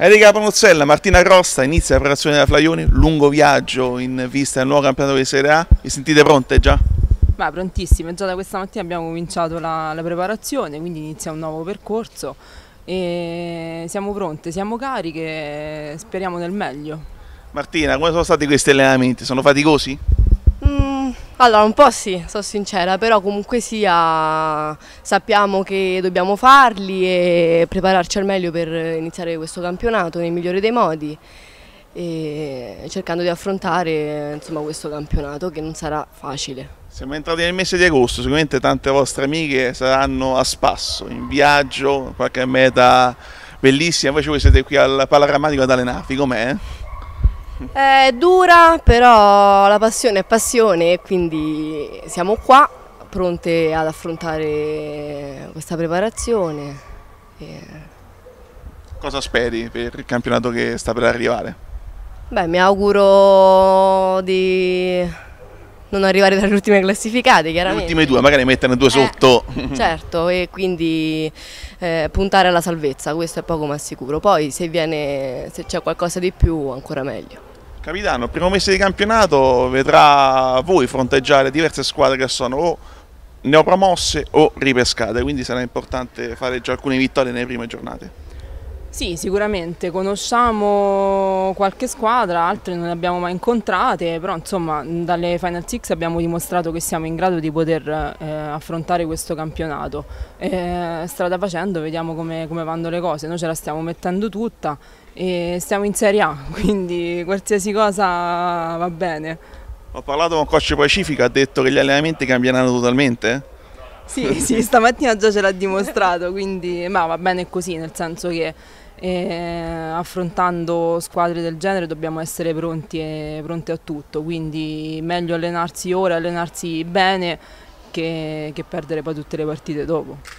Erika Panozzella, Martina Costa, inizia la preparazione della Flaioni, lungo viaggio in vista del nuovo campionato di Serie A, vi sentite pronte già? Ma prontissime, già da questa mattina abbiamo cominciato la, la preparazione, quindi inizia un nuovo percorso e siamo pronte, siamo cariche, speriamo del meglio. Martina, come sono stati questi allenamenti? Sono faticosi? Mm, allora, un po' sì, sono sincera, però comunque sia sappiamo che dobbiamo farli e prepararci al meglio per iniziare questo campionato nel migliore dei modi cercando di affrontare insomma, questo campionato che non sarà facile. Siamo entrati nel mese di agosto, sicuramente tante vostre amiche saranno a spasso, in viaggio, qualche meta bellissima, invece voi siete qui al Palagrammatico ad Alenafi, com'è? È dura, però la passione è passione e quindi siamo qua pronte ad affrontare questa preparazione. E... Cosa speri per il campionato che sta per arrivare? Beh, mi auguro di non arrivare tra le ultime classificate, chiaramente. Le ultime due, magari metterne due eh, sotto. Certo, e quindi eh, puntare alla salvezza, questo è poco ma sicuro. Poi se, se c'è qualcosa di più, ancora meglio. Capitano, il primo mese di campionato vedrà voi fronteggiare diverse squadre che sono o neopromosse o ripescate, quindi sarà importante fare già alcune vittorie nelle prime giornate. Sì, sicuramente conosciamo qualche squadra, altre non le abbiamo mai incontrate, però insomma dalle Final Six abbiamo dimostrato che siamo in grado di poter eh, affrontare questo campionato. E, eh, strada facendo vediamo come, come vanno le cose, noi ce la stiamo mettendo tutta e stiamo in Serie A, quindi qualsiasi cosa va bene. Ho parlato con Coach Pacifica, ha detto che gli allenamenti cambieranno totalmente? Sì, sì, stamattina già ce l'ha dimostrato, quindi ma va bene così, nel senso che e eh, affrontando squadre del genere dobbiamo essere pronti, e, pronti a tutto, quindi meglio allenarsi ora, allenarsi bene che, che perdere poi tutte le partite dopo.